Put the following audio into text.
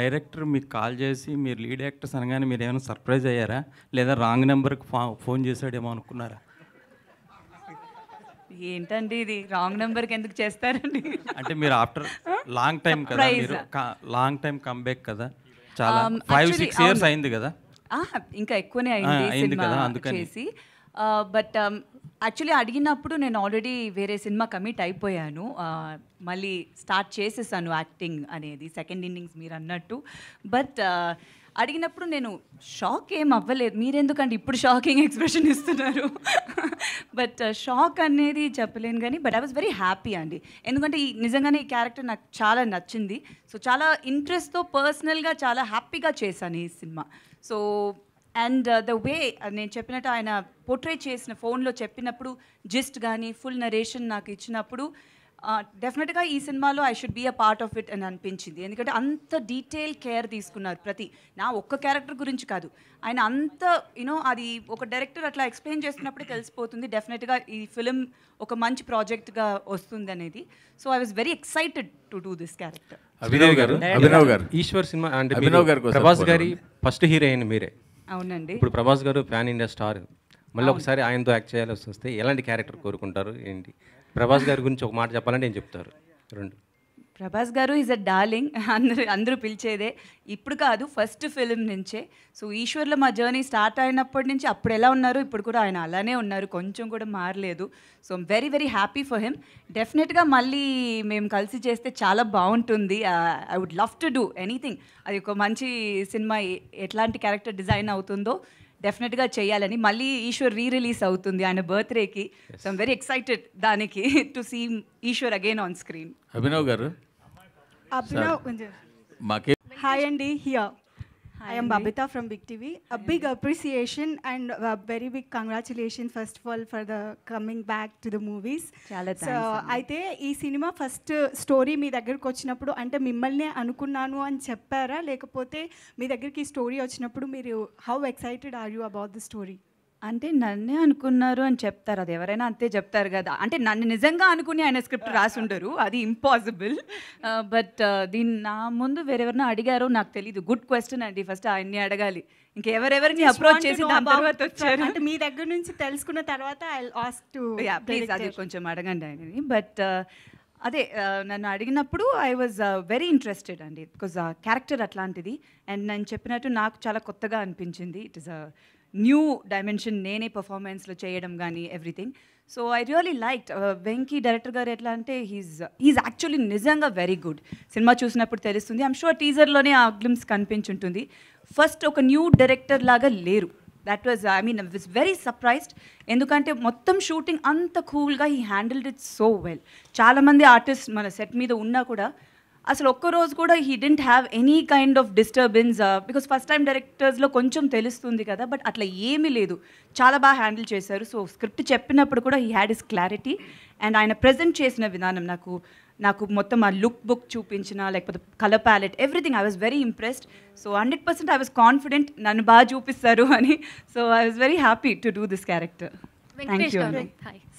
Director మీకు call చేసి మీరు లీడ్ యాక్టర్స్ అనగానే మీరు ఏమైనా సర్ప్రైజ్ అయ్యారా లేదా రాంగ్ నెంబర్కి ఫోన్ చేశాడేమో అనుకున్నారా ఏంటండి ఇది రాంగ్ నెంబర్కి ఎందుకు చేస్తారండి అంటే మీరు ఆఫ్టర్ లాంగ్ టైం కదా మీరు లాంగ్ టైం కంబ్యాక్ కదా చాలా um, ఫైవ్ సిక్స్ ఇయర్స్ అయింది కదా ఇంకా ఎక్కువనే అయింది కదా అందుకని బట్ యాక్చువల్లీ అడిగినప్పుడు నేను ఆల్రెడీ వేరే సినిమా కమిట్ అయిపోయాను మళ్ళీ స్టార్ట్ చేసేసాను యాక్టింగ్ అనేది సెకండ్ ఇన్నింగ్స్ మీరు అన్నట్టు బట్ అడిగినప్పుడు నేను షాక్ ఏం అవ్వలేదు మీరెందుకంటే ఇప్పుడు షాకింగ్ ఎక్స్ప్రెషన్ ఇస్తున్నారు బట్ షాక్ అనేది చెప్పలేను కానీ but I was very happy అండి ఎందుకంటే ఈ నిజంగానే ఈ క్యారెక్టర్ నాకు చాలా నచ్చింది సో చాలా ఇంట్రెస్ట్తో పర్సనల్గా చాలా హ్యాపీగా చేశాను ఈ సినిమా సో అండ్ ద వే నేను చెప్పినట్టు ఆయన పోర్ట్రేట్ చేసిన ఫోన్లో చెప్పినప్పుడు జిస్ట్ కానీ ఫుల్ నరేషన్ నాకు ఇచ్చినప్పుడు డెఫినెట్గా uh, ఈ సినిమాలో I should be a part of it అని అనిపించింది ఎందుకంటే అంత డీటెయిల్ కేర్ తీసుకున్నారు ప్రతి నా ఒక్క క్యారెక్టర్ గురించి కాదు ఆయన అంత యూనో అది ఒక డైరెక్టర్ అట్లా ఎక్స్ప్లెయిన్ చేస్తున్నప్పుడే తెలిసిపోతుంది డెఫినెట్గా ఈ ఫిలిం ఒక మంచి ప్రాజెక్ట్గా వస్తుంది అనేది so I was very excited to do this character Abhinav garu Abhinav గారు ఈశ్వర్ సినిమా అంటే అభినవ్ గారు ప్రభాస్ గారి ఫస్ట్ హీరోయిన్ మీరే అవునండి ఇప్పుడు ప్రభాస్ గారు ఫ్యాన్ ఇండియా స్టార్ మళ్ళీ ఒకసారి ఆయనతో యాక్ట్ చేయాల్సి వస్తే ఎలాంటి క్యారెక్టర్ కోరుకుంటారు ఏంటి ప్రభాస్ గారి గురించి ఒక మాట చెప్పాలంటే ఏం చెప్తారు రెండు ప్రభాస్ గారు ఈజ్ అ డార్లింగ్ అందరూ అందరూ పిలిచేదే ఇప్పుడు కాదు ఫస్ట్ ఫిలిం నుంచే సో ఈశ్వర్లో మా జర్నీ స్టార్ట్ అయినప్పటి నుంచి అప్పుడు ఎలా ఉన్నారు ఇప్పుడు కూడా ఆయన అలానే ఉన్నారు కొంచెం కూడా మారలేదు so very very happy for him డెఫినెట్గా మళ్ళీ మేము కలిసి చేస్తే చాలా బాగుంటుంది I would love to do anything అది ఒక మంచి సినిమా ఎట్లాంటి క్యారెక్టర్ డిజైన్ అవుతుందో డెఫినెట్గా చేయాలని మళ్ళీ ఈశ్వర్ రీ రిలీజ్ అవుతుంది ఆయన బర్త్డేకి సో ఐమ్ వెరీ ఎక్సైటెడ్ దానికి to see Eeshwar again on screen Abhinav garu Abhinav hi అండి here Hi, I am Babita from Big TV. Hi, a big appreciation and a very big congratulations first of all for the coming back to the movies. చాలా so అయితే ఈ cinema first story మీ దగ్గరకు వచ్చినప్పుడు అంటే మిమ్మల్ని అనుకున్నాను అని చెప్పారా లేకపోతే మీ దగ్గరికి ఈ స్టోరీ వచ్చినప్పుడు మీరు how excited are you about the story అంటే నన్నే అనుకున్నారు అని చెప్తారు అది ఎవరైనా అంతే చెప్తారు కదా అంటే నన్ను నిజంగా అనుకుని ఆయన స్క్రిప్ట్ రాసి ఉండరు అది ఇంపాసిబుల్ బట్ దీన్ని నా ముందు వేరెవరినో అడిగారో నాకు తెలియదు గుడ్ క్వశ్చన్ అండి ఫస్ట్ ఆయన్ని అడగాలి ఇంకెవరెవరిని అప్రోచ్ చేసి తర్వాత వచ్చారు అంటే మీ దగ్గర నుంచి తెలుసుకున్న తర్వాత ఐ టు అది కొంచెం అడగండి ఆయనని బట్ అదే నన్ను అడిగినప్పుడు ఐ వాజ్ వెరీ ఇంట్రెస్టెడ్ అండి బికాజ్ క్యారెక్టర్ అట్లాంటిది అండ్ నేను చెప్పినట్టు నాకు చాలా కొత్తగా అనిపించింది ఇట్ ఇస్ న్యూ డైమెన్షన్ నేనే పర్ఫార్మెన్స్లో చేయడం కానీ everything so I really like Venky director garu ఎట్లా అంటే హీజ్ హీజ్ యాక్చువల్లీ నిజంగా వెరీ గుడ్ సినిమా చూసినప్పుడు తెలుస్తుంది ఐమ్ షూర్ టీజర్లోనే ఆ గ్లిమ్స్ కనిపించుంటుంది ఫస్ట్ ఒక న్యూ డైరెక్టర్ లాగా లేరు that was I mean was very surprised ఎందుకంటే మొత్తం షూటింగ్ అంత కూల్గా he handled it so well చాలామంది ఆర్టిస్ట్ మన సెట్ మీద ఉన్నా కూడా అసలు ఒక్కరోజు కూడా he didn't have any kind of disturbance because first time డైరెక్టర్స్లో కొంచెం తెలుస్తుంది కదా బట్ అట్లా ఏమీ లేదు చాలా బాగా హ్యాండిల్ చేశారు సో స్క్రిప్ట్ చెప్పినప్పుడు కూడా he had his clarity and ఆయన ప్రజెంట్ చేసిన విధానం నాకు నాకు మొత్తం ఆ లుక్ బుక్ చూపించిన లేకపోతే colour palette everything I was very impressed so hundred percent I was confident నన్ను బాగా చూపిస్తారు అని so I was very happy to do this character thank you